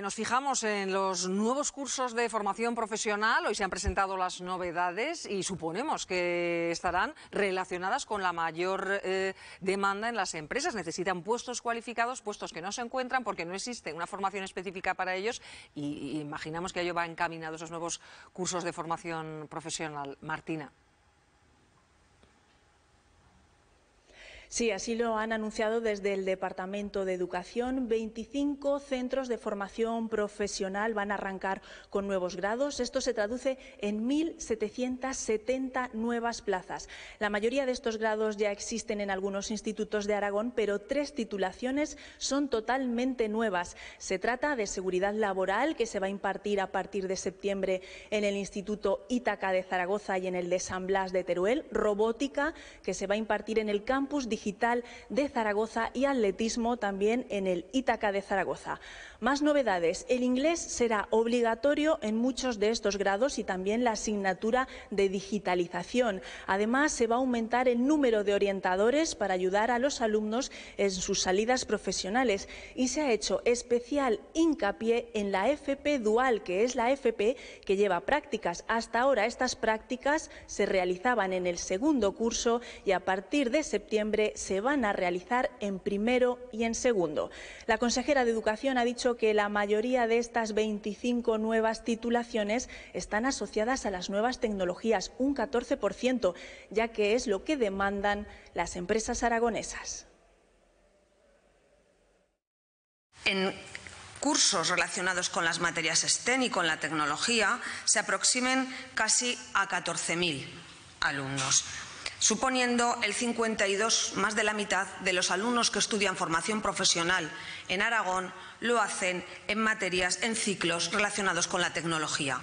Nos fijamos en los nuevos cursos de formación profesional. Hoy se han presentado las novedades y suponemos que estarán relacionadas con la mayor eh, demanda en las empresas. Necesitan puestos cualificados, puestos que no se encuentran porque no existe una formación específica para ellos y, imaginamos que a ello va encaminado esos nuevos cursos de formación profesional. Martina. Sí, así lo han anunciado desde el Departamento de Educación. 25 centros de formación profesional van a arrancar con nuevos grados. Esto se traduce en 1.770 nuevas plazas. La mayoría de estos grados ya existen en algunos institutos de Aragón, pero tres titulaciones son totalmente nuevas. Se trata de seguridad laboral, que se va a impartir a partir de septiembre en el Instituto Ítaca de Zaragoza y en el de San Blas de Teruel, robótica, que se va a impartir en el campus digital Digital de Zaragoza y atletismo también en el Ítaca de Zaragoza. Más novedades. El inglés será obligatorio en muchos de estos grados y también la asignatura de digitalización. Además, se va a aumentar el número de orientadores para ayudar a los alumnos en sus salidas profesionales y se ha hecho especial hincapié en la FP dual, que es la FP que lleva prácticas. Hasta ahora estas prácticas se realizaban en el segundo curso y a partir de septiembre se van a realizar en primero y en segundo. La consejera de Educación ha dicho que la mayoría de estas 25 nuevas titulaciones están asociadas a las nuevas tecnologías, un 14%, ya que es lo que demandan las empresas aragonesas. En cursos relacionados con las materias STEM y con la tecnología se aproximen casi a 14.000 alumnos suponiendo el 52, más de la mitad, de los alumnos que estudian formación profesional en Aragón lo hacen en materias, en ciclos relacionados con la tecnología.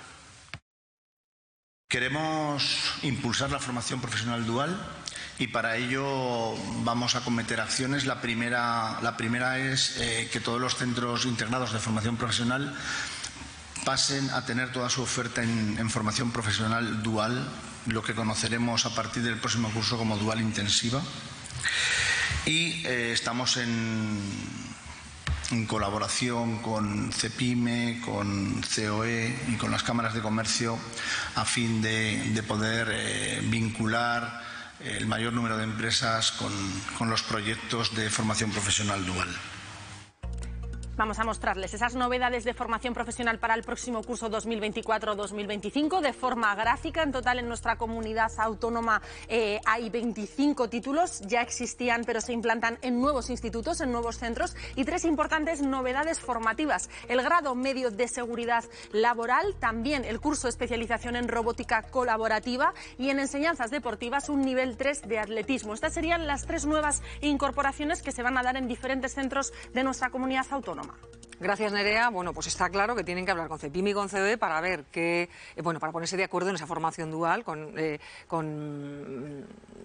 Queremos impulsar la formación profesional dual y para ello vamos a cometer acciones. La primera, es eh, que todos los centros integrados de formación profesional pasen a tener toda su oferta en formación profesional dual lo que conoceremos a partir del próximo curso como dual intensiva. Y eh, estamos en, colaboración con CEPIME, con COE y con las cámaras de comercio a fin de, poder eh, vincular eh, el mayor número de empresas con los proyectos de formación profesional dual. Vamos a mostrarles esas novedades de formación profesional para el próximo curso 2024-2025 de forma gráfica. En total, en nuestra comunidad autónoma eh, hay 25 títulos. Ya existían, pero se implantan en nuevos institutos, en nuevos centros. Y tres importantes novedades formativas. El grado medio de seguridad laboral, también el curso de especialización en robótica colaborativa y en enseñanzas deportivas un nivel 3 de atletismo. Estas serían las tres nuevas incorporaciones que se van a dar en diferentes centros de nuestra comunidad autónoma. Gracias, Nerea. Bueno, pues está claro que tienen que hablar con CEPIM y con CEDE para ver que, eh, bueno, para ponerse de acuerdo en esa formación dual con, eh, con mm,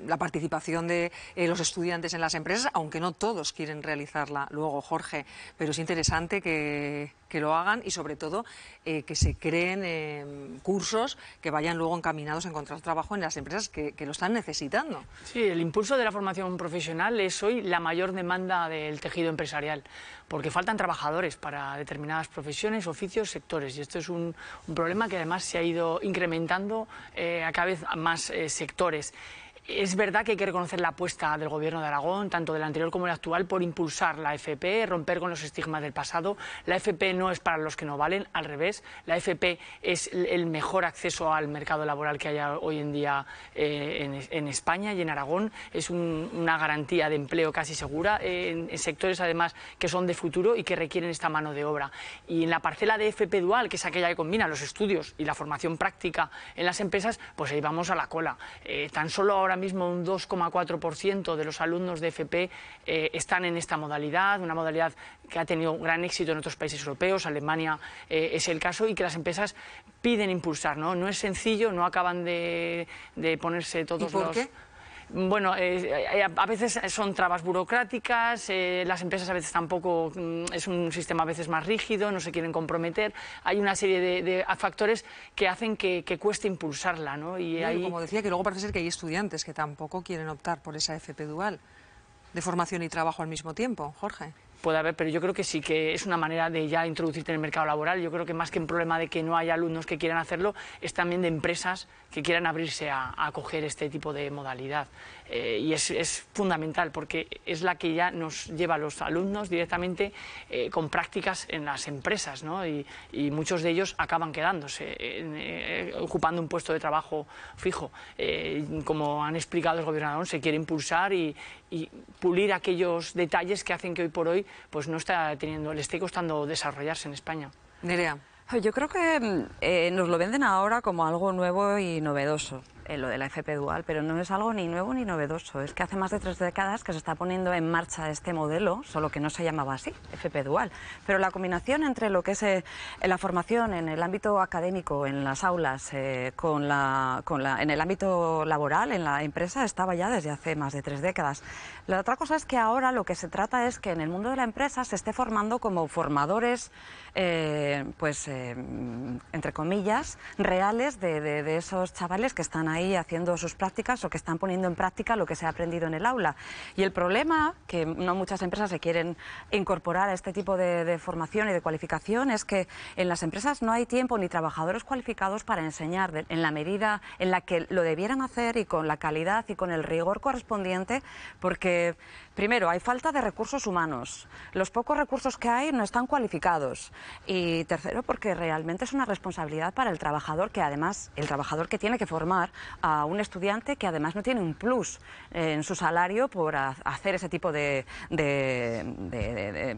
la participación de eh, los estudiantes en las empresas, aunque no todos quieren realizarla luego, Jorge. Pero es interesante que, que lo hagan y sobre todo eh, que se creen eh, cursos que vayan luego encaminados a encontrar trabajo en las empresas que, lo están necesitando. Sí, el impulso de la formación profesional es hoy la mayor demanda del tejido empresarial, porque faltan trabajadores para determinadas profesiones, oficios, sectores. Y esto es un, problema que además se ha ido incrementando eh, a cada vez más sectores. Es verdad que hay que reconocer la apuesta del Gobierno de Aragón, tanto del anterior como del actual, por impulsar la FP, romper con los estigmas del pasado. La FP no es para los que no valen, al revés. La FP es el mejor acceso al mercado laboral que hay hoy en día eh, en, España y en Aragón. Es una garantía de empleo casi segura eh, en, sectores, además, que son de futuro y que requieren esta mano de obra. Y en la parcela de FP dual, que es aquella que combina los estudios y la formación práctica en las empresas, pues ahí vamos a la cola. Eh, tan solo ahora ahora mismo un 2,4% de los alumnos de FP eh, están en esta modalidad, una modalidad que ha tenido gran éxito en otros países europeos, Alemania eh, es el caso, y que las empresas piden impulsar. No, no es sencillo, no acaban de, ponerse todos los bueno, eh, eh, eh, a veces son trabas burocráticas, las empresas a veces tampoco, mm, es un sistema a veces más rígido, no se quieren comprometer, hay una serie de, factores que hacen que, cueste impulsarla. ¿no? Y Como decía, que luego parece ser que hay estudiantes que tampoco quieren optar por esa FP dual de formación y trabajo al mismo tiempo, Jorge puede haber, pero yo creo que sí que es una manera de ya introducirte en el mercado laboral. Yo creo que más que un problema de que no haya alumnos que quieran hacerlo, es también de empresas que quieran abrirse a, acoger este tipo de modalidad. Eh, y es, fundamental porque es la que ya nos lleva a los alumnos directamente eh, con prácticas en las empresas, ¿no? Y, muchos de ellos acaban quedándose, eh, ocupando un puesto de trabajo fijo. como han explicado el gobernador, se quiere impulsar y, y pulir aquellos detalles que hacen que hoy por hoy pues no está teniendo, le esté costando desarrollarse en España. Nerea. Yo creo que mm, eh, nos lo venden ahora como algo nuevo y novedoso eh, lo de la FP dual, pero no es algo ni nuevo ni novedoso. Es que hace más de tres décadas que se está poniendo en marcha este modelo, solo que no se llamaba así, FP dual. Pero la combinación entre lo que es eh, la formación en el ámbito académico, en las aulas, eh, con la, con la, en el ámbito laboral, en la empresa, estaba ya desde hace más de tres décadas. La otra cosa es que ahora lo que se trata es que en el mundo de la empresa se esté formando como formadores, eh, pues, entre comillas, reales de, de, de esos chavales que están ahí ahí haciendo sus prácticas o que están poniendo en práctica lo que se ha aprendido en el aula. Y el problema, que no muchas empresas se quieren incorporar a este tipo de, formación y de cualificación, es que en las empresas no hay tiempo ni trabajadores cualificados para enseñar en la medida en la que lo debieran hacer y con la calidad y con el rigor correspondiente, porque primero hay falta de recursos humanos, los pocos recursos que hay no están cualificados y tercero porque realmente es una responsabilidad para el trabajador que además el trabajador que tiene que formar a un estudiante que además no tiene un plus en su salario por hacer ese tipo de,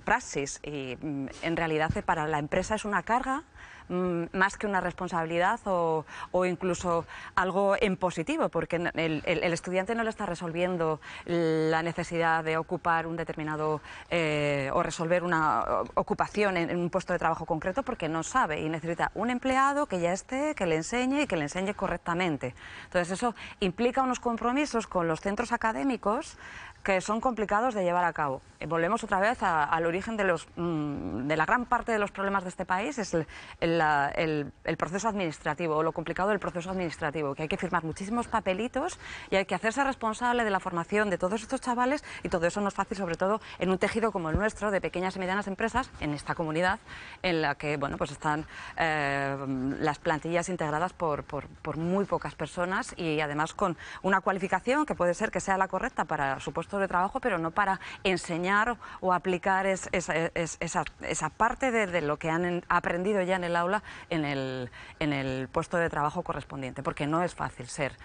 praxis. Y mm, en realidad eh, para la empresa es una carga Mm, más que una responsabilidad o, incluso algo en positivo, porque el, estudiante no le está resolviendo la necesidad de ocupar un determinado eh, o resolver una ocupación en, un puesto de trabajo concreto porque no sabe y necesita un empleado que ya esté, que le enseñe y que le enseñe correctamente. Entonces eso implica unos compromisos con los centros académicos que son complicados de llevar a cabo. Eh, volvemos otra vez al origen de, los, mm, de la gran parte de los problemas de este país, es el, proceso administrativo, o lo complicado del proceso administrativo, que hay que firmar muchísimos papelitos y hay que hacerse responsable de la formación de todos estos chavales y todo eso no es fácil, sobre todo en un tejido como el nuestro, de pequeñas y medianas empresas, en esta comunidad, en la que bueno, pues están eh, las plantillas integradas por, por muy pocas personas y además con una cualificación que puede ser que sea la correcta para supuestos de trabajo, pero no para enseñar o aplicar esa, parte de, lo que han aprendido ya en el aula en el, en el puesto de trabajo correspondiente, porque no es fácil ser.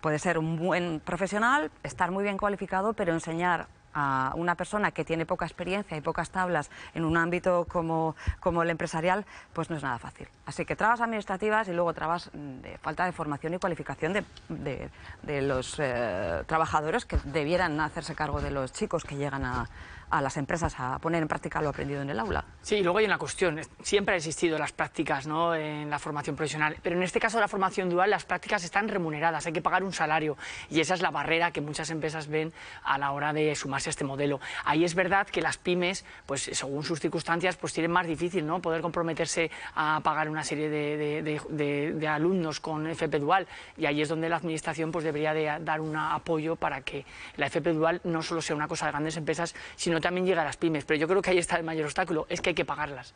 Puede ser un buen profesional, estar muy bien cualificado, pero enseñar a una persona que tiene poca experiencia y pocas tablas en un ámbito como, como el empresarial, pues no es nada fácil. Así que trabas administrativas y luego trabas mm, de falta de formación y cualificación de, de, los eh, trabajadores que debieran hacerse cargo de los chicos que llegan a, a las empresas a poner en práctica lo aprendido en el aula. Sí, y luego hay una cuestión, siempre han existido las prácticas ¿no? en la formación profesional, pero en este caso de la formación dual las prácticas están remuneradas, hay que pagar un salario y esa es la barrera que muchas empresas ven a la hora de sumarse a este modelo. Ahí es verdad que las pymes, pues según sus circunstancias, pues tienen más difícil ¿no? poder comprometerse a pagar una serie de, de, de alumnos con FP dual y ahí es donde la administración pues debería de dar un apoyo para que la FP dual no solo sea una cosa de grandes empresas, sino no también llega a las pymes. Pero yo creo que ahí está el mayor obstáculo, es que hay que pagarlas.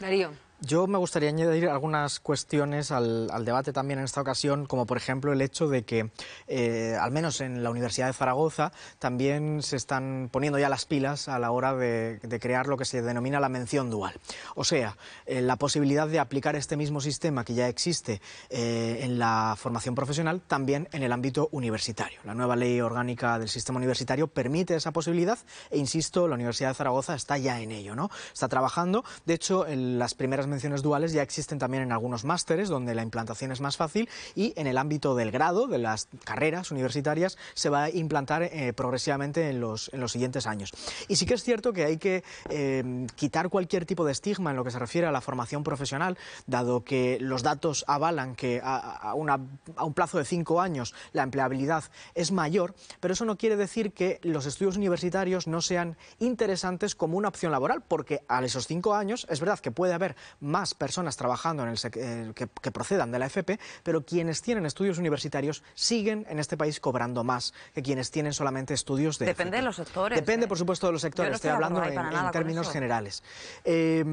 Darío. Yo me gustaría añadir algunas cuestiones al, debate también en esta ocasión, como por ejemplo el hecho de que, eh, al menos en la Universidad de Zaragoza, también se están poniendo ya las pilas a la hora de, crear lo que se denomina la mención dual. O sea, eh, la posibilidad de aplicar este mismo sistema que ya existe eh, en la formación profesional también en el ámbito universitario. La nueva ley orgánica del sistema universitario permite esa posibilidad e, insisto, la Universidad de Zaragoza está ya en ello, ¿no? Está trabajando. De hecho, en las primeras menciones duales ya existen también en algunos másteres, donde la implantación es más fácil, y en el ámbito del grado, de las carreras universitarias, se va a implantar eh, progresivamente en los, en los siguientes años. Y sí que es cierto que hay que eh, quitar cualquier tipo de estigma en lo que se refiere a la formación profesional, dado que los datos avalan que a, a un plazo de cinco años la empleabilidad es mayor, pero eso no quiere decir que los estudios universitarios no sean interesantes como una opción laboral, porque a esos cinco años es verdad que puede haber más personas trabajando en el eh, que, procedan de la FP, pero quienes tienen estudios universitarios siguen en este país cobrando más que quienes tienen solamente estudios de. Depende de los sectores. Depende, ¿eh? por supuesto, de los sectores. estoy, hablando en, términos generales. Eh,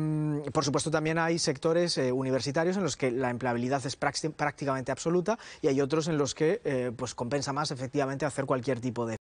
por supuesto, también hay sectores universitarios en los que la empleabilidad es prácticamente absoluta y hay otros en los que pues compensa más efectivamente hacer cualquier tipo de